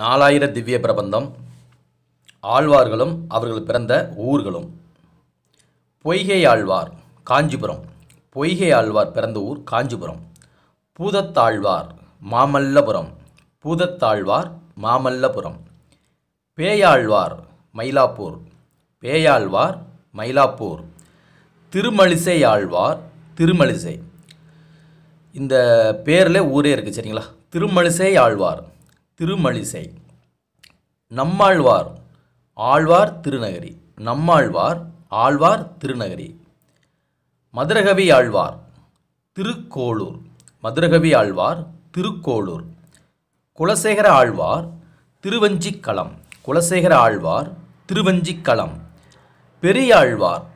நாலாயிர திவ்ய பிரபந்தம் ஆழ்வார்களும் அவர்கள் பிறந்த ஊர்களும் பொய்கை ஆழ்வார் காஞ்சிபுரம் பொய்கை ஆழ்வார் பிறந்த ஊர் காஞ்சிபுரம் பூதத்தாழ்வார் மாமல்லபுரம் பூதத்தாழ்வார் மாமல்லபுரம் பேயாழ்வார் மயிலாப்பூர் பேயாழ்வார் மயிலாப்பூர் திருமலிசை ஆழ்வார் திருமலிசை இந்த பேரில் ஊரே இருக்குது சரிங்களா திருமலிசை ஆழ்வார் திருமழிசை நம்மாழ்வார் ஆழ்வார் திருநகரி நம்மாழ்வார் ஆழ்வார் திருநகரி மதுரகவி ஆழ்வார் திருக்கோளூர் மதுரகவி ஆழ்வார் திருக்கோளூர் குலசேகர ஆழ்வார் திருவஞ்சிக்களம் குலசேகர ஆழ்வார் திருவஞ்சிக்களம் பெரியாழ்வார்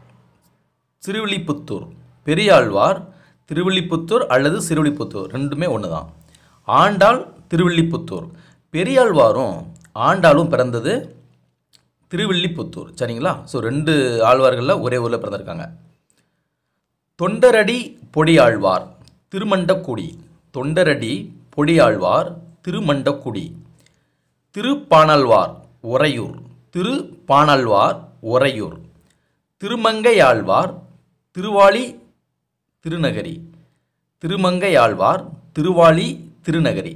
சிறுவிழிப்புத்தூர் பெரியாழ்வார் திருவிழிப்புத்தூர் அல்லது சிறுவில்லிபுத்தூர் ரெண்டுமே ஒன்று தான் ஆண்டாள் திருவிழிப்புத்தூர் பெரியாழ்வாரும் ஆண்டாலும் பிறந்தது திருவில்லிபுத்தூர் சரிங்களா ஸோ ரெண்டு ஆழ்வார்களில் ஒரே ஊரில் பிறந்திருக்காங்க தொண்டரடி பொடியாழ்வார் திருமண்டக்குடி தொண்டரடி பொடியாழ்வார் திருமண்டக்குடி திருப்பானல்வார் உறையூர் திருப்பானல்வார் உறையூர் திருமங்கையாழ்வார் திருவாளி திருநகரி திருமங்கையாழ்வார் திருவாளி திருநகரி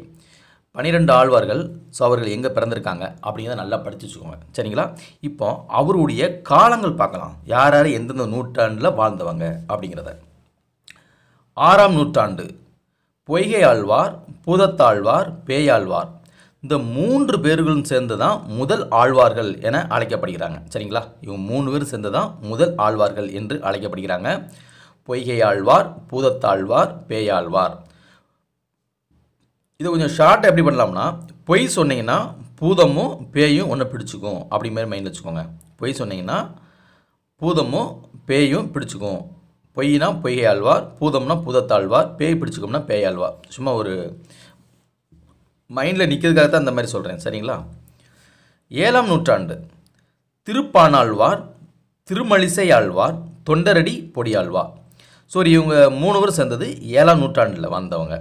பன்னிரெண்டு ஆழ்வார்கள் ஸோ அவர்கள் எங்கே பிறந்திருக்காங்க அப்படிங்கிறத நல்லா படித்து வச்சுக்கோங்க சரிங்களா இப்போ அவருடைய காலங்கள் பார்க்கலாம் யார் யார் எந்தெந்த நூற்றாண்டில் வாழ்ந்தவங்க அப்படிங்கிறத ஆறாம் நூற்றாண்டு பொய்கை ஆழ்வார் பூதத்தாழ்வார் பேயாழ்வார் இந்த மூன்று பேர்களும் சேர்ந்து தான் முதல் ஆழ்வார்கள் என அழைக்கப்படுகிறாங்க சரிங்களா இவங்க மூணு பேர் சேர்ந்து தான் முதல் ஆழ்வார்கள் என்று அழைக்கப்படுகிறாங்க பொய்கை ஆழ்வார் பூதத்தாழ்வார் பேயாழ்வார் இது கொஞ்சம் ஷார்ட் எப்படி பண்ணலாம்னா பொய் சொன்னீங்கன்னா பூதமும் பேயும் ஒன்று பிடிச்சிக்கும் அப்படி மாதிரி மைண்டில் வச்சுக்கோங்க பொய் சொன்னீங்கன்னா பூதமும் பேயும் பிடிச்சிக்கும் பொய்னா பொய்யை ஆழ்வார் பூதம்னா பூதத்தாழ்வார் பேய் பிடிச்சிக்கும்னா பேய் ஆழ்வார் சும்மா ஒரு மைண்டில் நிற்கிறதுக்காக தான் அந்த மாதிரி சொல்கிறேன் சரிங்களா ஏழாம் நூற்றாண்டு திருப்பானாழ்வார் திருமலிசை ஆழ்வார் தொண்டரடி பொடியாழ்வார் ஸோ இவங்க மூணு பேர் சேர்ந்தது ஏழாம் நூற்றாண்டில் வந்தவங்க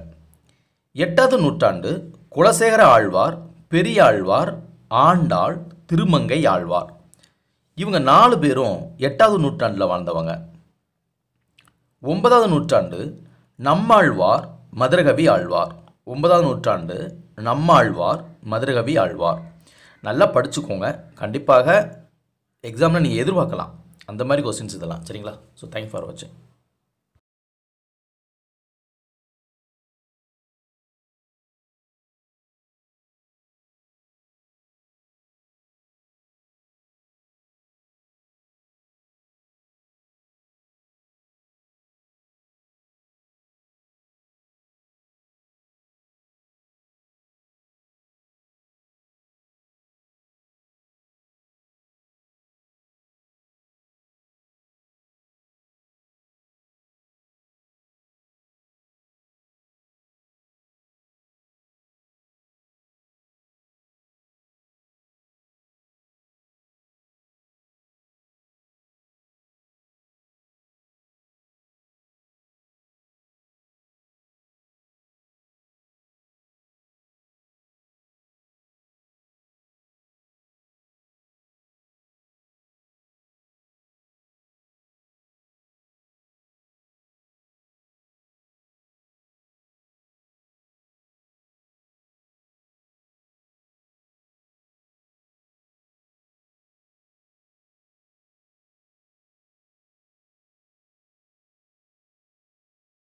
எட்டாவது நூற்றாண்டு குலசேகர ஆழ்வார் பெரிய ஆழ்வார் ஆண்டாள் திருமங்கை ஆழ்வார் இவங்க நாலு பேரும் எட்டாவது நூற்றாண்டில் வாழ்ந்தவங்க ஒன்பதாவது நூற்றாண்டு நம்மாழ்வார் மதுரகவி ஆழ்வார் ஒன்பதாவது நூற்றாண்டு நம்மாழ்வார் மதுரகவி ஆழ்வார் நல்லா படிச்சுக்கோங்க கண்டிப்பாக எக்ஸாமில் நீங்கள் எதிர்பார்க்கலாம் அந்த மாதிரி கொஸ்டின்ஸ் இதெல்லாம் சரிங்களா ஸோ தேங்க்ஸ் ஃபார் வாட்சிங்